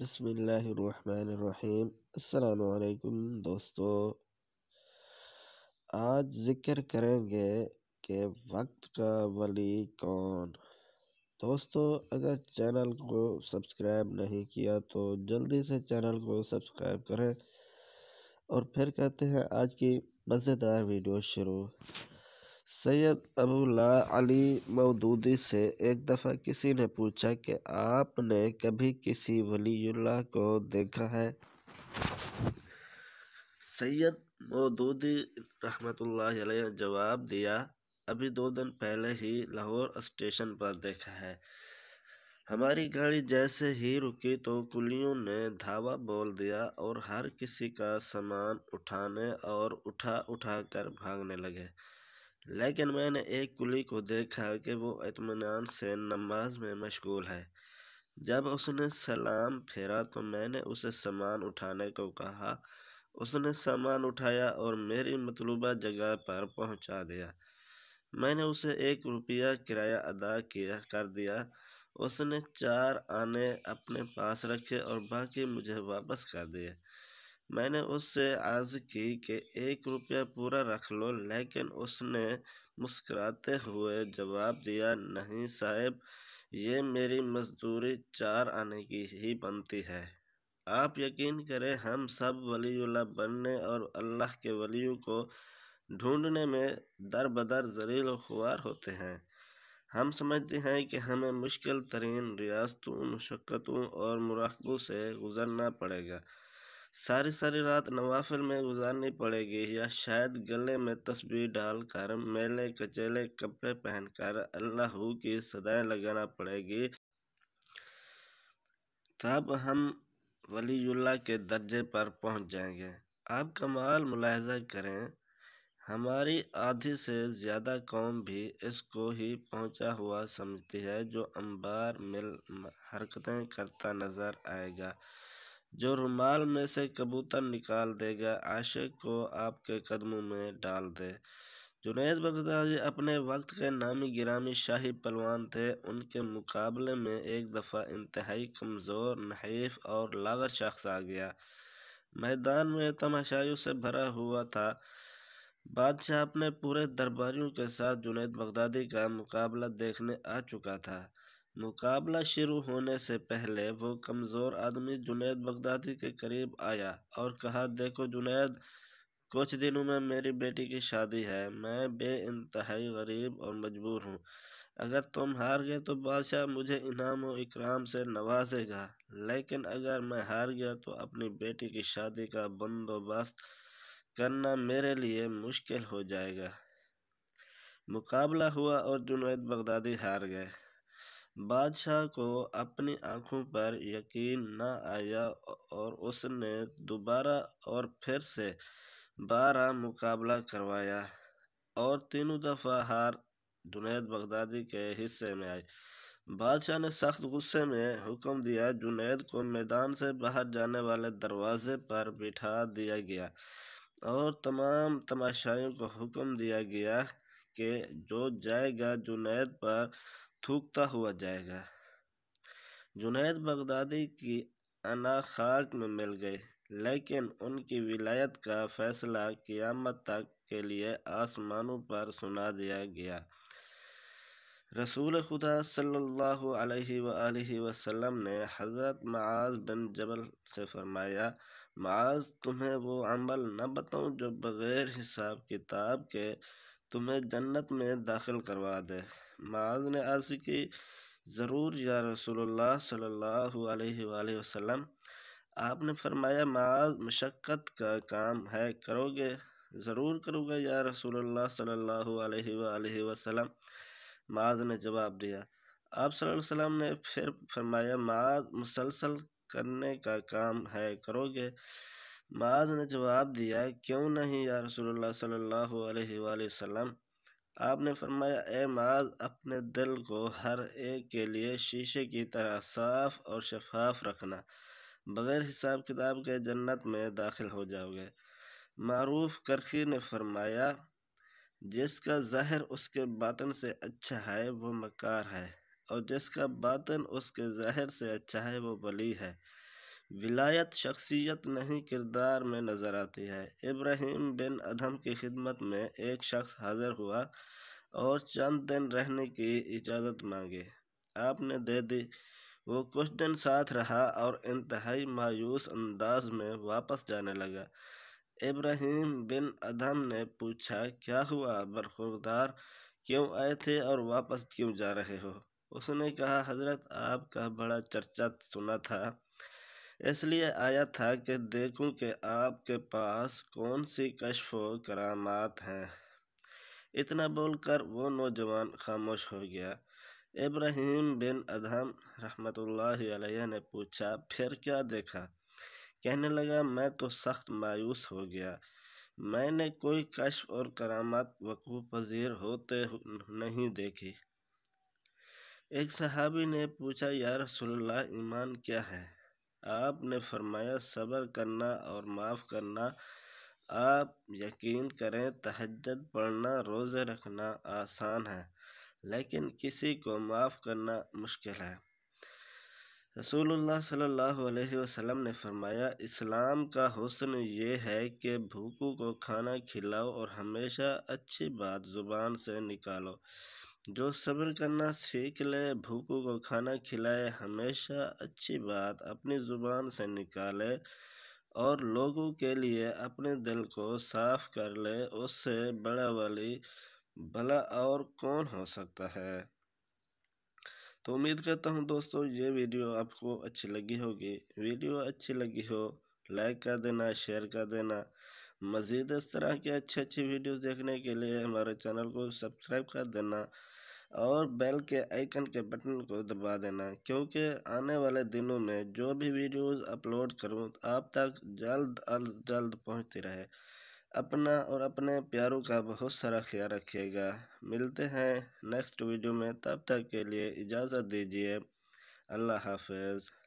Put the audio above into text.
بسم اللہ الرحمن الرحیم السلام علیکم دوستو آج ذکر کریں گے کہ وقت کا ولی کون دوستو اگر چینل کو سبسکرائب نہیں کیا تو جلدی سے چینل کو سبسکرائب کریں اور پھر کہتے ہیں آج کی مزیدار ویڈیو شروع سید ابو لا علی مودودی سے ایک دفعہ کسی نے پوچھا کہ آپ نے کبھی کسی ولی اللہ کو دیکھا ہے سید مودودی رحمت اللہ علیہ جواب دیا ابھی دو دن پہلے ہی لاہور اسٹیشن پر دیکھا ہے ہماری گاڑی جیسے ہی رکی تو کلیوں نے دھاوا بول دیا اور ہر کسی کا سامان اٹھانے اور اٹھا اٹھا کر بھاگنے لگے لیکن میں نے ایک کلی کو دیکھا کہ وہ اطمینان سے نماز میں مشغول ہے جب اس نے سلام پھیرا تو میں نے اسے سامان اٹھانے کو کہا اس نے سامان اٹھایا اور میری مطلوبہ جگہ پر پہنچا دیا میں نے اسے ایک روپیہ کرایہ ادا کیا کر دیا اس نے چار آنے اپنے پاس رکھے اور باقی مجھے واپس کر دیے میں نے اس سے عرض کی کہ ایک روپیہ پورا رکھ لو لیکن اس نے مسکراتے ہوئے جواب دیا نہیں صاحب یہ میری مزدوری چار آنے کی ہی بنتی ہے آپ یقین کریں ہم سب ولی اللہ بننے اور اللہ کے ولیوں کو ڈھونڈنے میں در بدر ذلیل و خوار ہوتے ہیں ہم سمجھتے ہیں کہ ہمیں مشکل ترین ریاستوں مشقتوں اور مراقبوں سے گزرنا پڑے گا ساری ساری رات نوافل میں گزارنی پڑے گی یا شاید گلے میں تسبیح ڈال کر میلے کچیلے کپڑے پہن کر اللہ کی صدایں لگانا پڑے گی تب ہم ولی اللہ کے درجے پر پہنچ جائیں گے آپ کمال ملاحظہ کریں ہماری آدھی سے زیادہ قوم بھی اس کو ہی پہنچا ہوا سمجھتی ہے جو امبار مل حرکتیں کرتا نظر آئے گا جو رومال میں سے کبوتر نکال دے گا عاشق کو آپ کے قدموں میں ڈال دے جنید بغدادی اپنے وقت کے نامی گرامی شاہی پلوان تھے ان کے مقابلے میں ایک دفعہ انتہائی کمزور نحیف اور لاغر شخص آ گیا میدان میں تماشائیوں سے بھرا ہوا تھا بادشاہ اپنے پورے درباریوں کے ساتھ جنید بغدادی کا مقابلہ دیکھنے آ چکا تھا مقابلہ شروع ہونے سے پہلے وہ کمزور آدمی جنید بغدادی کے قریب آیا اور کہا دیکھو جنید کچھ دنوں میں میری بیٹی کی شادی ہے میں بے انتہائی غریب اور مجبور ہوں اگر تم ہار گئے تو بادشاہ مجھے انعام و اکرام سے نوازے گا لیکن اگر میں ہار گیا تو اپنی بیٹی کی شادی کا بندوبست کرنا میرے لیے مشکل ہو جائے گا مقابلہ ہوا اور جنید بغدادی ہار گئے بادشاہ کو اپنی آنکھوں پر یقین نہ آیا اور اس نے دوبارہ اور پھر سے بارہ مقابلہ کروایا اور تینوں دفعہ ہار جنید بغدادی کے حصے میں آئی بادشاہ نے سخت غصے میں حکم دیا جنید کو میدان سے باہر جانے والے دروازے پر بٹھا دیا گیا اور تمام تماشائیوں کو حکم دیا گیا کہ جو جائے گا جنید پر تھوکتا ہوا جائے گا جنید بغدادی کی انا خاک میں مل گئی لیکن ان کی ولایت کا فیصلہ قیامت تک کے لیے آسمانوں پر سنا دیا گیا رسول خدا صلی اللہ علیہ وآلہ وسلم نے حضرت معاذ بن جبل سے فرمایا معاذ تمہیں وہ عمل نہ بتاؤں جو بغیر حساب کتاب کے تمہیں جنت میں داخل کروا دے معاذ نے عرض کی ضرور یا رسول اللہ صلی اللہ علیہ وآلہ وسلم آپ نے فرمایا معاذ مشقت کا کام ہے کرو گے ضرور کروں گا رسول اللہ صلی اللہ علیہ وآلہ وسلم معاذ نے جواب دیا آپ صلی اللہ علیہ وسلم نے پھر فرمایا معاذ مسلسل کرنے کا کام ہے کرو گے معاذ نے جواب دیا کیوں نہیں یا رسول اللہ صلی اللہ علیہ وآلہ وسلم آپ نے فرمایا اے معاذ اپنے دل کو ہر ایک کے لیے شیشے کی طرح صاف اور شفاف رکھنا بغیر حساب کتاب کے جنت میں داخل ہو جاؤ گے معروف کرخی نے فرمایا جس کا ظاہر اس کے باطن سے اچھا ہے وہ مکار ہے اور جس کا باطن اس کے ظاہر سے اچھا ہے وہ بلی ہے ولایت شخصیت نہیں کردار میں نظر آتی ہے ابراہیم بن ادھم کی خدمت میں ایک شخص حاضر ہوا اور چند دن رہنے کی اجازت مانگے آپ نے دے دی وہ کچھ دن ساتھ رہا اور انتہائی مایوس انداز میں واپس جانے لگا ابراہیم بن ادھم نے پوچھا کیا ہوا برخوردار کیوں آئے تھے اور واپس کیوں جا رہے ہو اس نے کہا حضرت آپ کا بڑا چرچا سنا تھا اس لیے آیا تھا کہ دیکھوں کہ آپ کے پاس کون سی کشف و کرامات ہیں اتنا بول کر وہ نوجوان خاموش ہو گیا ابراہیم بن ادہم رحمۃ اللہ علیہ نے پوچھا پھر کیا دیکھا کہنے لگا میں تو سخت مایوس ہو گیا میں نے کوئی کشف اور کرامات وقوع پذیر ہوتے نہیں دیکھی ایک صحابی نے پوچھا یا رسول اللہ ایمان کیا ہے آپ نے فرمایا صبر کرنا اور معاف کرنا آپ یقین کریں تہجد پڑھنا روزے رکھنا آسان ہے لیکن کسی کو معاف کرنا مشکل ہے رسول اللہ صلی اللہ علیہ وسلم نے فرمایا اسلام کا حسن یہ ہے کہ بھوکو کو کھانا کھلاؤ اور ہمیشہ اچھی بات زبان سے نکالو جو صبر کرنا سیکھ لے بھوکوں کو کھانا کھلائے ہمیشہ اچھی بات اپنی زبان سے نکالے اور لوگوں کے لیے اپنے دل کو صاف کر لے اس سے بڑا والی بھلا اور کون ہو سکتا ہے تو امید کرتا ہوں دوستو یہ ویڈیو آپ کو اچھی لگی ہوگی ویڈیو اچھی لگی ہو لائک کر دینا شیئر کر دینا مزید اس طرح کے اچھے اچھی ویڈیوز دیکھنے کے لیے ہمارے چینل کو سبسکرائب کر دینا اور بیل کے آئیکن کے بٹن کو دبا دینا کیونکہ آنے والے دنوں میں جو بھی ویڈیوز اپلوڈ کروں آپ تک جلد از جلد پہنچتی رہے اپنا اور اپنے پیاروں کا بہت سارا خیال رکھیے گا ملتے ہیں نیکسٹ ویڈیو میں تب تک کے لیے اجازت دیجیے اللہ حافظ